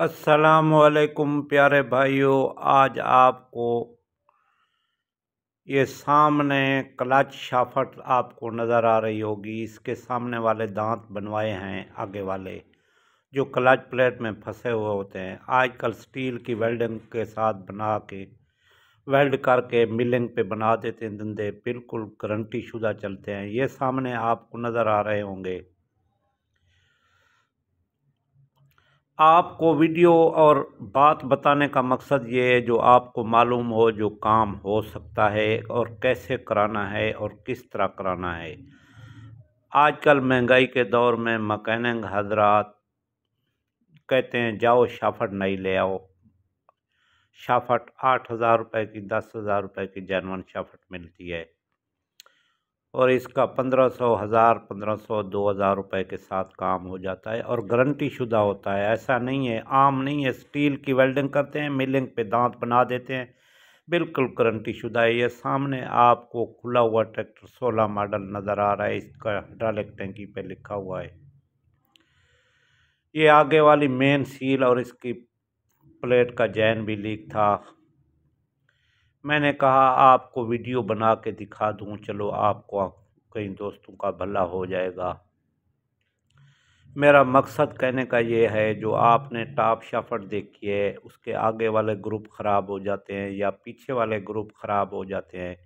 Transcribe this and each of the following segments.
असलकुम प्यारे भाइयों आज आपको ये सामने क्लच शाफट आपको नज़र आ रही होगी इसके सामने वाले दांत बनवाए हैं आगे वाले जो क्लच प्लेट में फंसे हुए होते हैं आजकल स्टील की वेल्डिंग के साथ बना के वेल्ड करके मिलिंग पे बना देते हैं धंधे बिल्कुल गारंटी शुदा चलते हैं ये सामने आपको नज़र आ रहे होंगे आपको वीडियो और बात बताने का मकसद ये है जो आपको मालूम हो जो काम हो सकता है और कैसे कराना है और किस तरह कराना है आजकल महंगाई के दौर में मकैनिक हजरात कहते हैं जाओ शाफट नहीं ले आओ शाफट आठ हज़ार रुपये की दस हज़ार रुपये की जैनवन शाफट मिलती है और इसका पंद्रह सौ हज़ार पंद्रह सौ दो हज़ार रुपये के साथ काम हो जाता है और गारंटी शुदा होता है ऐसा नहीं है आम नहीं है स्टील की वेल्डिंग करते हैं मिलिंग पे दांत बना देते हैं बिल्कुल गारंटी शुदा है ये सामने आपको खुला हुआ ट्रैक्टर सोलह मॉडल नज़र आ रहा है इसका हाइड्रालिक टैंकी पे लिखा हुआ है ये आगे वाली मेन सील और इसकी प्लेट का जैन भी लीक था मैंने कहा आपको वीडियो बना के दिखा दूँ चलो आपको कई दोस्तों का भला हो जाएगा मेरा मकसद कहने का ये है जो आपने टॉप शाफट देखी है उसके आगे वाले ग्रुप ख़राब हो जाते हैं या पीछे वाले ग्रुप ख़राब हो जाते हैं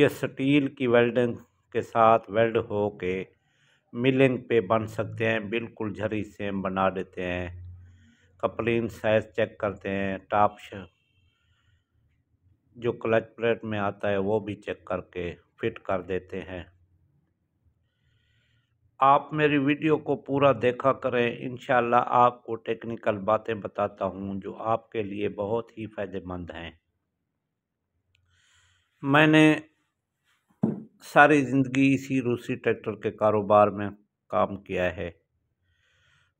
ये स्टील की वेल्डिंग के साथ वेल्ड हो के मिलिंग पे बन सकते हैं बिल्कुल झरी सेम बना देते हैं कपलिन साइज़ चेक करते हैं टॉप जो क्लच प्लेट में आता है वो भी चेक करके फिट कर देते हैं आप मेरी वीडियो को पूरा देखा करें इन आपको टेक्निकल बातें बताता हूँ जो आपके लिए बहुत ही फ़ायदेमंद हैं मैंने सारी ज़िंदगी इसी रूसी ट्रैक्टर के कारोबार में काम किया है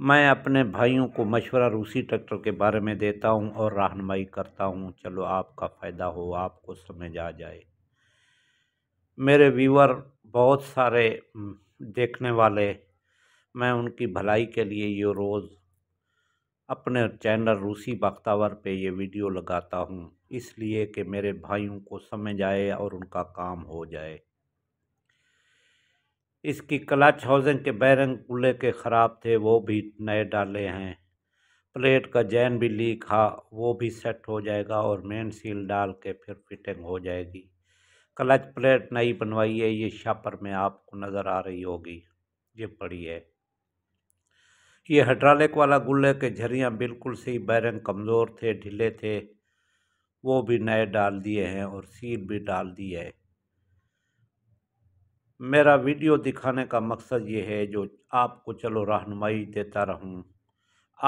मैं अपने भाइयों को मशवरा रूसी ट्रैक्टर के बारे में देता हूँ और रहनमाई करता हूँ चलो आपका फ़ायदा हो आपको समझ आ जाए मेरे व्यूवर बहुत सारे हम्म, देखने वाले मैं उनकी भलाई के लिए ये रोज़ अपने चैनल रूसी बख्तावर पे ये वीडियो लगाता हूँ इसलिए कि मेरे भाइयों को समझ आए और उनका काम हो जाए इसकी क्लच हाउसिंग के बैरंग पुले के ख़राब थे वो भी नए डाले हैं प्लेट का जैन भी लीक हा वो भी सेट हो जाएगा और मेन सील डाल के फिर फिटिंग हो जाएगी क्लच प्लेट नई बनवाई है ये शापर में आपको नज़र आ रही होगी ये पड़ी है ये हाइड्रालिक वाला गुल्ले के झरियाँ बिल्कुल सही बैरंग कमज़ोर थे ढीले थे वो भी नए डाल दिए हैं और सील भी डाल दी है मेरा वीडियो दिखाने का मकसद ये है जो आपको चलो रहनुमाई देता रहूँ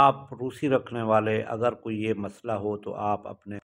आप रूसी रखने वाले अगर कोई ये मसला हो तो आप अपने